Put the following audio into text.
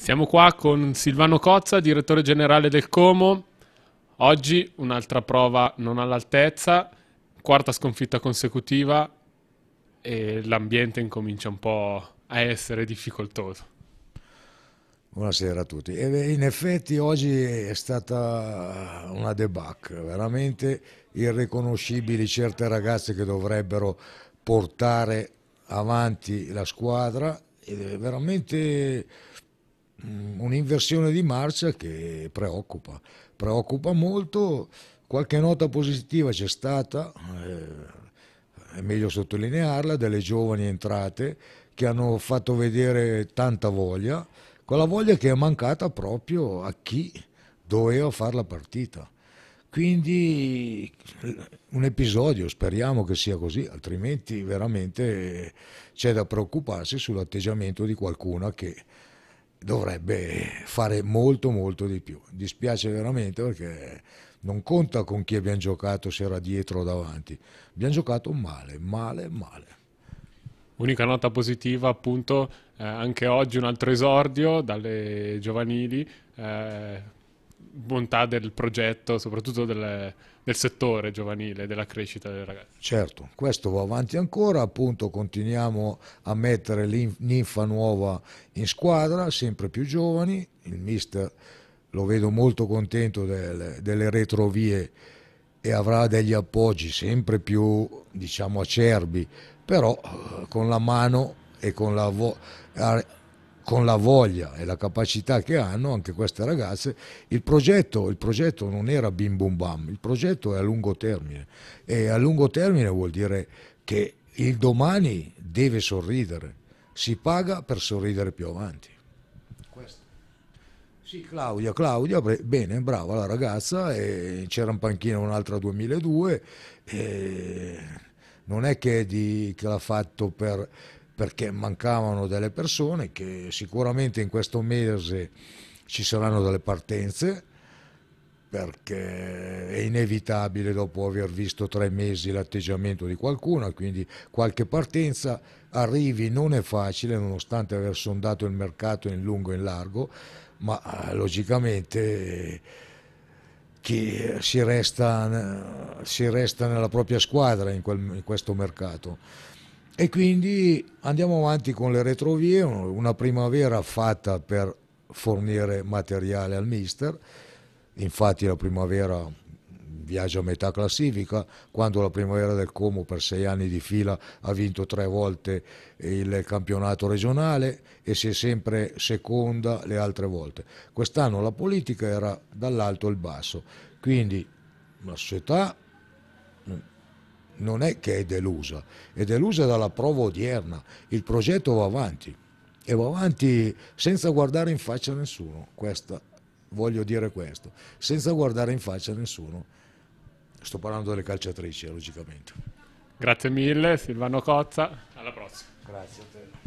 Siamo qua con Silvano Cozza, direttore generale del Como. Oggi un'altra prova non all'altezza, quarta sconfitta consecutiva e l'ambiente incomincia un po' a essere difficoltoso. Buonasera a tutti. in effetti oggi è stata una debacle, veramente irriconoscibili certe ragazze che dovrebbero portare avanti la squadra, veramente Mm, un'inversione di marcia che preoccupa, preoccupa molto, qualche nota positiva c'è stata, eh, è meglio sottolinearla, delle giovani entrate che hanno fatto vedere tanta voglia, quella voglia che è mancata proprio a chi doveva fare la partita. Quindi un episodio, speriamo che sia così, altrimenti veramente c'è da preoccuparsi sull'atteggiamento di qualcuno che dovrebbe fare molto molto di più. Dispiace veramente perché non conta con chi abbiamo giocato, se era dietro o davanti. Abbiamo giocato male, male, male. Unica nota positiva appunto, eh, anche oggi un altro esordio dalle giovanili. Eh bontà del progetto, soprattutto del, del, settore giovanile, della crescita dei ragazzi. Certo, questo va avanti ancora, appunto continuiamo a mettere l'infa nuova in squadra, sempre più giovani, il mister lo vedo molto contento del, delle retrovie e avrà degli appoggi sempre più diciamo acerbi, però eh, con la mano e con la voce con la voglia e la capacità che hanno anche queste ragazze, il progetto, il progetto non era bim bum bam, il progetto è a lungo termine e a lungo termine vuol dire che il domani deve sorridere, si paga per sorridere più avanti. Questo. Sì, Claudia, Claudia, bene, brava la ragazza, c'era in panchina un'altra 2002, non è che, di, che l'ha fatto per perché mancavano delle persone che sicuramente in questo mese ci saranno delle partenze perché è inevitabile dopo aver visto tre mesi l'atteggiamento di qualcuno, quindi qualche partenza arrivi non è facile nonostante aver sondato il mercato in lungo e in largo, ma eh, logicamente chi si resta, si resta nella propria squadra in, quel, in questo mercato e quindi andiamo avanti con le retrovie, una primavera fatta per fornire materiale al mister, infatti la primavera viaggia a metà classifica, quando la primavera del Como per sei anni di fila ha vinto tre volte il campionato regionale e si è sempre seconda le altre volte. Quest'anno la politica era dall'alto al basso, quindi la società non è che è delusa, è delusa dalla prova odierna, il progetto va avanti e va avanti senza guardare in faccia a nessuno, Questa, voglio dire questo, senza guardare in faccia a nessuno, sto parlando delle calciatrici eh, logicamente. Grazie mille Silvano Cozza, alla prossima. Grazie a te.